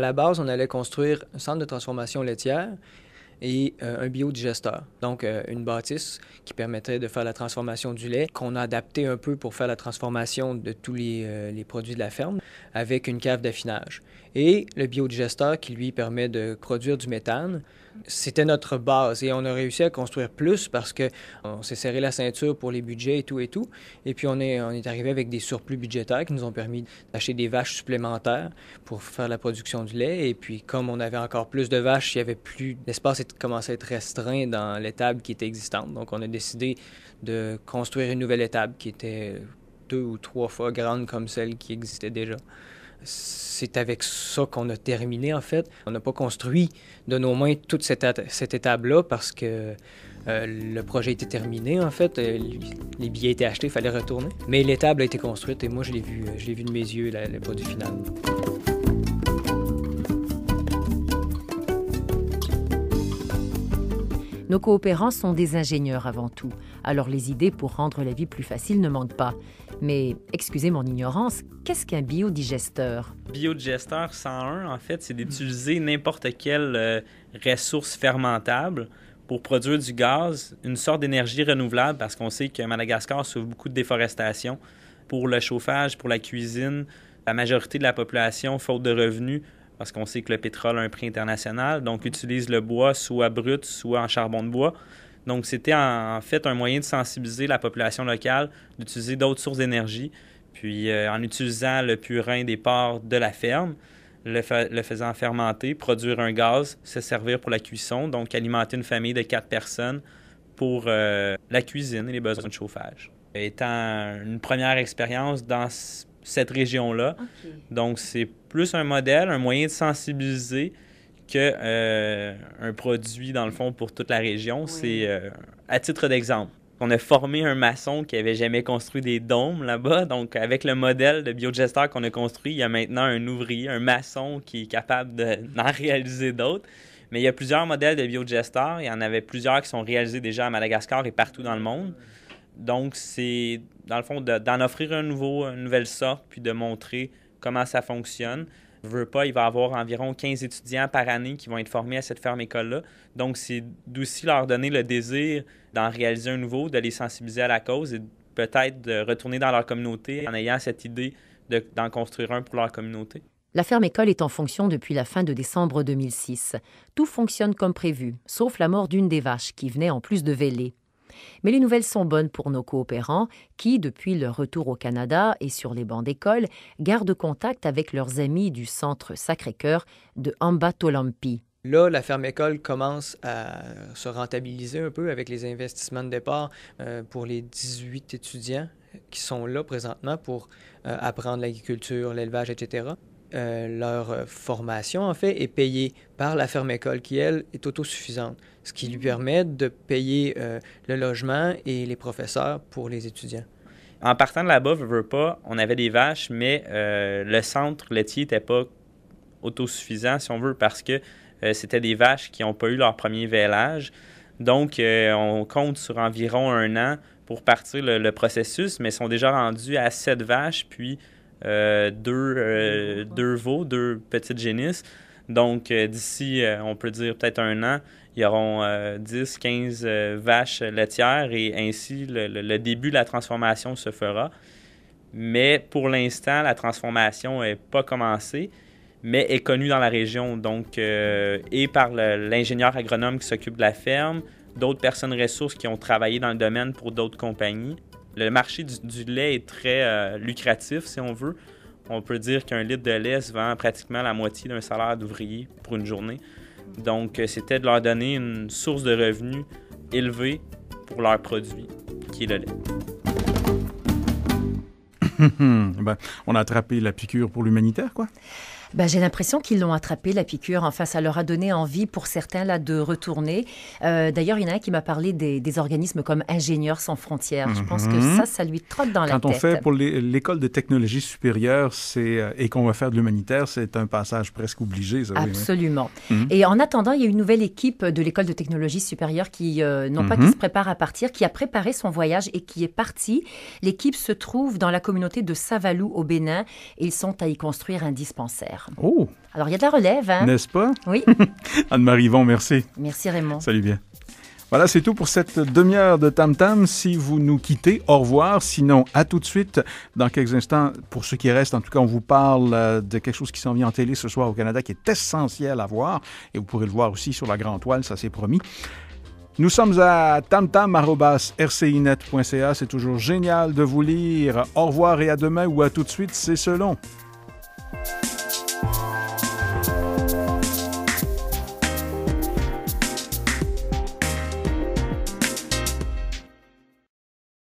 À la base, on allait construire un centre de transformation laitière et euh, un biodigesteur, donc euh, une bâtisse qui permettrait de faire la transformation du lait, qu'on a adapté un peu pour faire la transformation de tous les, euh, les produits de la ferme, avec une cave d'affinage. Et le biodigesteur qui lui permet de produire du méthane, c'était notre base et on a réussi à construire plus parce qu'on s'est serré la ceinture pour les budgets et tout et tout. Et puis on est, arrivé avec des surplus budgétaires qui nous ont permis d'acheter des vaches supplémentaires pour faire la production du lait. Et puis comme on avait encore plus de vaches, il y avait plus l'espace commençait à être restreint dans l'étable qui était existante. Donc on a décidé de construire une nouvelle étable qui était deux ou trois fois grande comme celle qui existait déjà c'est avec ça qu'on a terminé, en fait. On n'a pas construit de nos mains toute cette, cette étable-là parce que euh, le projet était terminé, en fait. Euh, les billets étaient achetés, il fallait retourner. Mais l'étable a été construite et moi, je l'ai vu, je l'ai vu de mes yeux, le produit final. Nos coopérants sont des ingénieurs avant tout, alors les idées pour rendre la vie plus facile ne manquent pas. Mais, excusez mon ignorance, qu'est-ce qu'un biodigesteur Biodigesteur 101, en fait, c'est d'utiliser n'importe quelle euh, ressource fermentable pour produire du gaz, une sorte d'énergie renouvelable, parce qu'on sait que Madagascar souffre beaucoup de déforestation pour le chauffage, pour la cuisine. La majorité de la population, faute de revenus, parce qu'on sait que le pétrole a un prix international, donc mm. utilise le bois soit brut, soit en charbon de bois. Donc, c'était en fait un moyen de sensibiliser la population locale, d'utiliser d'autres sources d'énergie, puis euh, en utilisant le purin des porcs de la ferme, le, faisant fermenter, produire un gaz, se servir pour la cuisson, donc alimenter une famille de quatre personnes pour euh, la cuisine et les besoins de chauffage. Étant une première expérience dans cette région-là. Donc, c'est plus un modèle, un moyen de sensibiliser que euh, un produit, dans le fond, pour toute la région. C'est, euh, à titre d'exemple, on a formé un maçon qui avait jamais construit des dômes là-bas. Donc, avec le modèle de biogesteur qu'on a construit, il y a maintenant un ouvrier, un maçon qui est capable d'en réaliser d'autres. Mais il y a plusieurs modèles de biogesteur. Il y en avait plusieurs qui sont réalisés déjà à Madagascar et partout dans le monde donc, c'est dans le fond d'en offrir un nouveau, une nouvelle sorte, puis de montrer comment ça fonctionne. Je veux pas, il va y avoir environ 15 étudiants par année qui vont être formés à cette ferme-école-là. Donc, c'est d'aussi leur donner le désir d'en réaliser un nouveau, de les sensibiliser à la cause et peut-être de retourner dans leur communauté en ayant cette idée d'en construire un pour leur communauté. La ferme école est en fonction depuis la fin de décembre 2006. Tout fonctionne comme prévu, sauf la mort d'une des vaches qui venait en plus de vélé mais les nouvelles sont bonnes pour nos coopérants qui, depuis leur retour au Canada et sur les bancs d'école, gardent contact avec leurs amis du centre Sacré-Cœur de Ambatolampi. Là, la ferme école commence à se rentabiliser un peu avec les investissements de départ euh, pour les 18 étudiants qui sont là présentement pour euh, apprendre l'agriculture, l'élevage, etc. Euh, leur euh, formation, en fait, est payée par la ferme école qui, elle, est autosuffisante, ce qui lui mm-hmm. permet de payer euh, le logement et les professeurs pour les étudiants. En partant de là-bas, pas, on avait des vaches, mais le centre laitier n'était pas autosuffisant, si on veut, parce que c'était des vaches qui n'ont pas eu leur premier vélage. Donc, on compte sur environ un an pour partir le, processus, mais sont déjà rendus à sept vaches, puis euh, deux, euh, deux veaux, deux petites génisses. Donc, euh, d'ici, on peut dire peut-être un an, il auront aura 10, 15 vaches laitières et ainsi le, début de la transformation se fera. Mais pour l'instant, la transformation n'est pas commencée, mais est connue dans la région, donc, et par l'ingénieur agronome qui s'occupe de la ferme, d'autres personnes ressources qui ont travaillé dans le domaine pour d'autres compagnies le marché du, lait est très euh, lucratif, si on veut. On peut dire qu'un litre de lait se vend pratiquement la moitié d'un salaire d'ouvrier pour une journée. Donc, euh, c'était de leur donner une source de revenus élevée pour leur produit, qui est le lait. Ben, on a attrapé la piqûre pour l'humanitaire, quoi. Bah, j'ai l'impression qu'ils l'ont attrapé, la piqûre. Enfin, ça leur a donné envie, pour certains, là, de retourner. Euh, d'ailleurs, il y en a un qui m'a parlé des, organismes comme Ingénieurs sans frontières. Je pense que mhm. ça, ça lui trotte dans la tête. Quand on fait pour l'école de technologie supérieure euh, et qu'on va faire de l'humanitaire, c'est un passage presque obligé. Absolument. Mhm. Et en attendant, il y a une nouvelle équipe de l'école de technologie supérieure qui, euh, non pas mhm. qui se prépare à partir, qui a préparé son voyage et qui est partie. L'équipe se trouve dans la communauté de Savalou au Bénin. Ils sont à y construire un dispensaire. Oh! Alors, il y a de la relève, hein? N'est-ce pas? Oui. Anne-Marie Von, merci. Merci, Raymond. Salut bien. Voilà, c'est tout pour cette demi-heure de Tam Tam. Si vous nous quittez, au revoir. Sinon, à tout de suite. Dans quelques instants, pour ceux qui restent, en tout cas, on vous parle euh, de quelque chose qui s'en vient en télé ce soir au Canada qui est essentiel à voir. Et vous pourrez le voir aussi sur la grande toile, ça c'est promis. Nous sommes à tamtam.rcinet.ca. C'est toujours génial de vous lire. Au revoir et à demain ou à tout de suite, c'est selon.